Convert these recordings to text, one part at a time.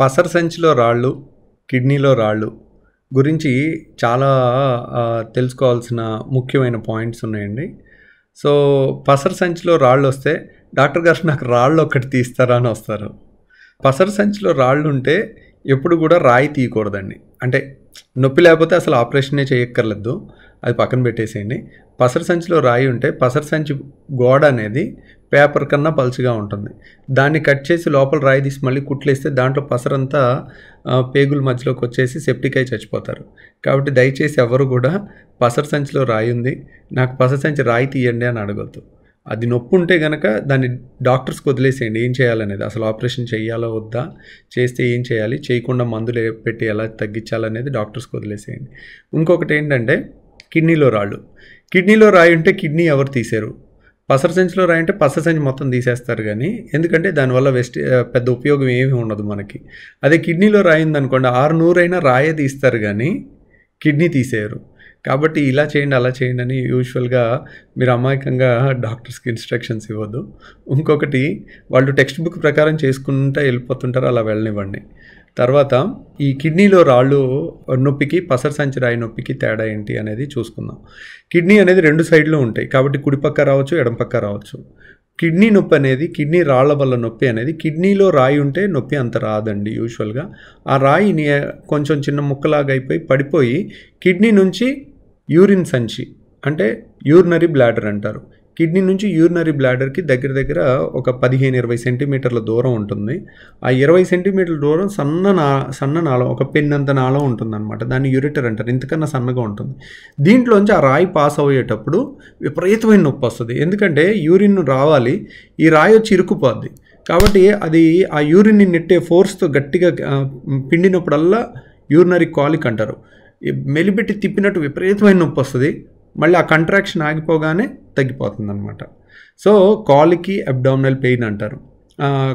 పసర సంచిలో రాళ్ళు కిడ్నీలో రాళ్ళు గురించి చాలా తెలుసుకోవాల్సిన ముఖ్యమైన పాయింట్స్ ఉన్నాయండి సో పసర సంచిలో రాళ్ళు వస్తే డాక్టర్ గారు నాకు రాళ్ళు ఒకటి తీస్తారా అని వస్తారు పసర సంచిలో రాళ్ళు ఉంటే ఎప్పుడు కూడా రాయి తీయకూడదండి అంటే నొప్పి లేకపోతే అసలు ఆపరేషనే చేయక్కర్లేదు అది పక్కన పెట్టేసేయండి పసర సంచిలో రాయి ఉంటే పసర సంచి గోడ అనేది పేపర్ కన్నా పలుచగా ఉంటుంది దాన్ని కట్ చేసి లోపల రాయి తీసి మళ్ళీ కుట్లేస్తే దాంట్లో పసరంతా పేగుల మధ్యలోకి వచ్చేసి సెప్టిక్ అయి చచ్చిపోతారు కాబట్టి దయచేసి ఎవరు కూడా పసర సంచిలో రాయి ఉంది నాకు పసర సంచి రాయి తీయండి అని అడగద్దు అది నొప్పి ఉంటే కనుక దాన్ని డాక్టర్స్కి వదిలేసేయండి ఏం చేయాలనేది అసలు ఆపరేషన్ చేయాలా వద్దా చేస్తే ఏం చేయాలి చేయకుండా మందులు పెట్టి ఎలా తగ్గించాలనేది డాక్టర్స్కి వదిలేసేయండి ఇంకొకటి ఏంటంటే కిడ్నీలో రాళ్ళు కిడ్నీలో రాయి ఉంటే కిడ్నీ ఎవరు తీశారు పసర సంచిలో రాయి అంటే పసర సంచి మొత్తం తీసేస్తారు కానీ ఎందుకంటే దానివల్ల వెస్ట్ పెద్ద ఉపయోగం ఏమీ ఉండదు మనకి అదే కిడ్నీలో రాయింది అనుకోండి ఆరు నూరైనా రాయే తీస్తారు కానీ కిడ్నీ తీసేయరు కాబట్టి ఇలా చేయండి అలా చేయండి అని యూజువల్గా మీరు అమాయకంగా డాక్టర్స్కి ఇన్స్ట్రక్షన్స్ ఇవ్వద్దు ఇంకొకటి వాళ్ళు టెక్స్ట్ బుక్ ప్రకారం చేసుకుంటూ వెళ్ళిపోతుంటారు అలా వెళ్ళనివ్వండి తర్వాత ఈ కిడ్నీలో రాళ్ళు నొప్పికి సంచి రాయి నొప్పికి తేడా ఏంటి అనేది చూసుకుందాం కిడ్నీ అనేది రెండు సైడ్లు ఉంటాయి కాబట్టి కుడిపక్క రావచ్చు ఎడంపక్క రావచ్చు కిడ్నీ నొప్పి అనేది కిడ్నీ రాళ్ల వల్ల నొప్పి అనేది కిడ్నీలో రాయి ఉంటే నొప్పి అంత రాదండి యూజువల్గా ఆ రాయిని కొంచెం చిన్న ముక్కలాగా అయిపోయి పడిపోయి కిడ్నీ నుంచి యూరిన్ సంచి అంటే యూరినరీ బ్లాడర్ అంటారు కిడ్నీ నుంచి యూరినరీ బ్లాడర్కి దగ్గర దగ్గర ఒక పదిహేను ఇరవై సెంటీమీటర్ల దూరం ఉంటుంది ఆ ఇరవై సెంటీమీటర్ల దూరం సన్న నా సన్న నాళం ఒక పెన్నంత నాళం ఉంటుందన్నమాట దాన్ని యూరిటర్ అంటారు ఇంతకన్నా సన్నగా ఉంటుంది దీంట్లోంచి ఆ రాయి పాస్ అయ్యేటప్పుడు విపరీతమైన నొప్పి వస్తుంది ఎందుకంటే యూరిన్ రావాలి ఈ రాయి వచ్చి ఇరుక్కుపోద్ది కాబట్టి అది ఆ యూరిన్ని నెట్టే ఫోర్స్తో గట్టిగా పిండినప్పుడల్లా యూరినరీ కాలిక్ అంటారు మెలిపెట్టి తిప్పినట్టు విపరీతమైన నొప్పి వస్తుంది మళ్ళీ ఆ కంట్రాక్షన్ ఆగిపోగానే తగ్గిపోతుంది అనమాట సో కాలికి అబ్డామినల్ పెయిన్ అంటారు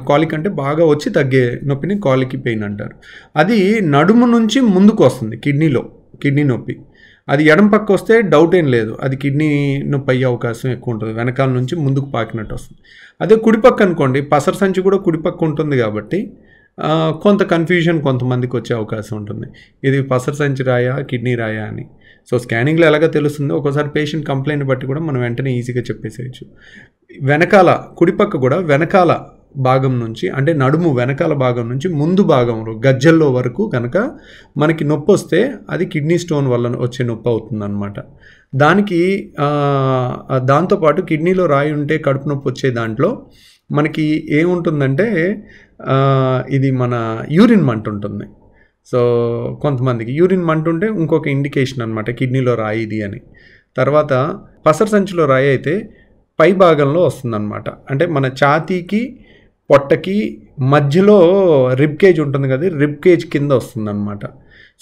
కాలిక్ అంటే బాగా వచ్చి తగ్గే నొప్పిని కాలికి పెయిన్ అంటారు అది నడుము నుంచి ముందుకు వస్తుంది కిడ్నీలో కిడ్నీ నొప్పి అది ఎడం పక్క వస్తే డౌట్ ఏం లేదు అది కిడ్నీ నొప్పి అయ్యే అవకాశం ఎక్కువ ఉంటుంది వెనకాల నుంచి ముందుకు పాకినట్టు వస్తుంది అదే కుడిపక్క అనుకోండి పసర సంచి కూడా కుడిపక్క ఉంటుంది కాబట్టి కొంత కన్ఫ్యూజన్ కొంతమందికి వచ్చే అవకాశం ఉంటుంది ఇది పసర సంచి రాయా కిడ్నీ రాయా అని సో స్కానింగ్లో ఎలాగ తెలుస్తుందో ఒకసారి పేషెంట్ కంప్లైంట్ బట్టి కూడా మనం వెంటనే ఈజీగా చెప్పేసేయచ్చు వెనకాల కుడిపక్క కూడా వెనకాల భాగం నుంచి అంటే నడుము వెనకాల భాగం నుంచి ముందు భాగంలో గజ్జల్లో వరకు కనుక మనకి నొప్పి వస్తే అది కిడ్నీ స్టోన్ వల్ల వచ్చే నొప్పి అవుతుందన్నమాట దానికి దాంతోపాటు కిడ్నీలో రాయి ఉంటే కడుపు నొప్పి వచ్చే దాంట్లో మనకి ఏముంటుందంటే ఇది మన యూరిన్ మంట ఉంటుంది సో కొంతమందికి యూరిన్ మంటుంటే ఇంకొక ఇండికేషన్ అనమాట కిడ్నీలో రాయి ఇది అని తర్వాత పసర సంచిలో రాయి అయితే పై భాగంలో వస్తుందన్నమాట అంటే మన ఛాతీకి పొట్టకి మధ్యలో రిబ్ కేజ్ ఉంటుంది కదా రిబ్ కేజ్ కింద వస్తుందన్నమాట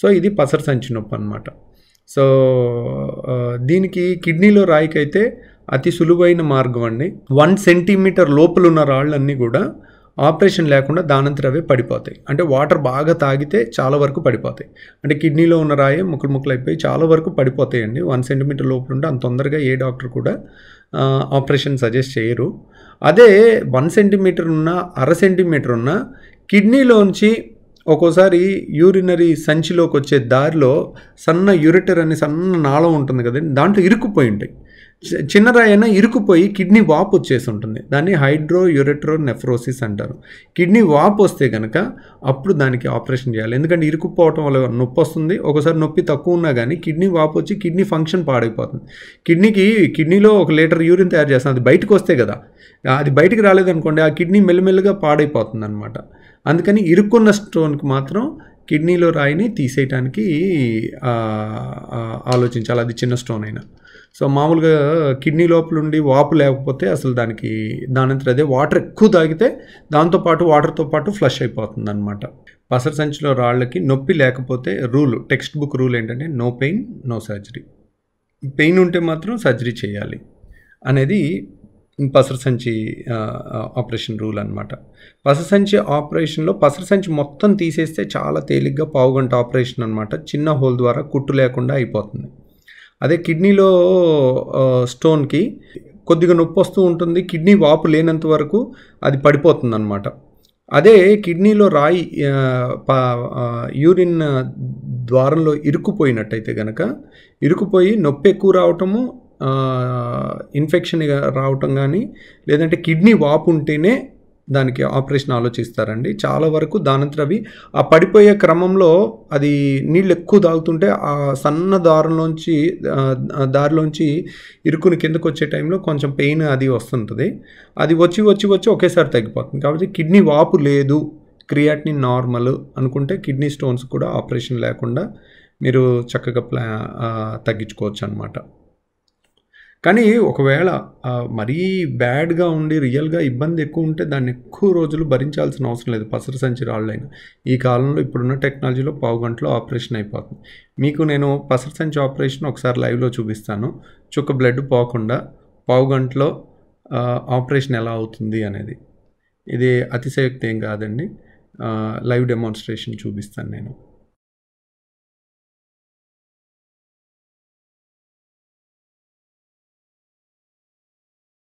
సో ఇది పసర సంచి నొప్పి అనమాట సో దీనికి కిడ్నీలో రాయికైతే అతి సులువైన మార్గం అండి వన్ సెంటీమీటర్ లోపల ఉన్న రాళ్ళన్నీ కూడా ఆపరేషన్ లేకుండా దానంతర అవే పడిపోతాయి అంటే వాటర్ బాగా తాగితే చాలా వరకు పడిపోతాయి అంటే కిడ్నీలో ఉన్న రాయి ముక్కలు ముక్కలు అయిపోయి చాలా వరకు పడిపోతాయండి వన్ సెంటీమీటర్ లోపల ఉంటే అంత తొందరగా ఏ డాక్టర్ కూడా ఆపరేషన్ సజెస్ట్ చేయరు అదే వన్ సెంటీమీటర్ ఉన్న అర సెంటీమీటర్ ఉన్న కిడ్నీలోంచి ఒక్కోసారి యూరినరీ సంచిలోకి వచ్చే దారిలో సన్న యూరిటర్ అనే సన్న నాళం ఉంటుంది కదండి దాంట్లో ఇరుక్కుపోయి ఉంటాయి చిన్నరాయన ఇరుకుపోయి కిడ్నీ వాపు వచ్చేసి ఉంటుంది దాన్ని హైడ్రో యురెట్రో నెఫ్రోసిస్ అంటారు కిడ్నీ వాపు వస్తే కనుక అప్పుడు దానికి ఆపరేషన్ చేయాలి ఎందుకంటే ఇరుకుపోవటం వల్ల నొప్పి వస్తుంది ఒకసారి నొప్పి తక్కువ ఉన్నా కానీ కిడ్నీ వాపు వచ్చి కిడ్నీ ఫంక్షన్ పాడైపోతుంది కిడ్నీకి కిడ్నీలో ఒక లీటర్ యూరిన్ తయారు చేస్తాం అది బయటకు వస్తే కదా అది బయటకు రాలేదనుకోండి ఆ కిడ్నీ మెల్లమెల్లగా పాడైపోతుంది అనమాట అందుకని ఇరుక్కున్న స్టోన్కి మాత్రం కిడ్నీలో రాయిని తీసేయటానికి ఆలోచించాలి అది చిన్న స్టోన్ అయినా సో మామూలుగా కిడ్నీ లోపల ఉండి వాపు లేకపోతే అసలు దానికి దానంతర అదే వాటర్ ఎక్కువ తాగితే దాంతోపాటు వాటర్తో పాటు ఫ్లష్ అయిపోతుంది అనమాట పసర సంచిలో రాళ్ళకి నొప్పి లేకపోతే రూల్ టెక్స్ట్ బుక్ రూల్ ఏంటంటే no pain no surgery pain ఉంటే మాత్రం సర్జరీ చేయాలి అనేది పసర సంచి ఆపరేషన్ రూల్ అనమాట పసర సంచి ఆపరేషన్లో పసర సంచి మొత్తం తీసేస్తే చాలా తేలిగ్గా పావుగంట ఆపరేషన్ అనమాట చిన్న హోల్ ద్వారా కుట్టు లేకుండా అయిపోతుంది అదే కిడ్నీలో స్టోన్కి కొద్దిగా నొప్పి వస్తూ ఉంటుంది కిడ్నీ వాపు లేనంత వరకు అది పడిపోతుంది అనమాట అదే కిడ్నీలో రాయి యూరిన్ ద్వారంలో ఇరుక్కుపోయినట్టయితే కనుక ఇరుక్కుపోయి నొప్పి ఎక్కువ రావటము ఇన్ఫెక్షన్ రావటం కానీ లేదంటే కిడ్నీ వాపు ఉంటేనే దానికి ఆపరేషన్ ఆలోచిస్తారండి చాలా వరకు దానంతట అవి ఆ పడిపోయే క్రమంలో అది నీళ్ళు ఎక్కువ తాగుతుంటే ఆ సన్న దారిలోంచి దారిలోంచి ఇరుకుని కిందకు వచ్చే టైంలో కొంచెం పెయిన్ అది వస్తుంటుంది అది వచ్చి వచ్చి వచ్చి ఒకేసారి తగ్గిపోతుంది కాబట్టి కిడ్నీ వాపు లేదు క్రియాటిని నార్మల్ అనుకుంటే కిడ్నీ స్టోన్స్ కూడా ఆపరేషన్ లేకుండా మీరు చక్కగా ప్లా తగ్గించుకోవచ్చు అనమాట కానీ ఒకవేళ మరీ బ్యాడ్గా ఉండి రియల్గా ఇబ్బంది ఎక్కువ ఉంటే దాన్ని ఎక్కువ రోజులు భరించాల్సిన అవసరం లేదు పసరు సంచి రాళ్ళైనా ఈ కాలంలో ఇప్పుడున్న టెక్నాలజీలో పావు గంటలో ఆపరేషన్ అయిపోతుంది మీకు నేను పసర సంచి ఆపరేషన్ ఒకసారి లైవ్లో చూపిస్తాను చుక్క బ్లడ్ పోకుండా పావు గంటలో ఆపరేషన్ ఎలా అవుతుంది అనేది ఇది అతిశయక్తి ఏం కాదండి లైవ్ డెమాన్స్ట్రేషన్ చూపిస్తాను నేను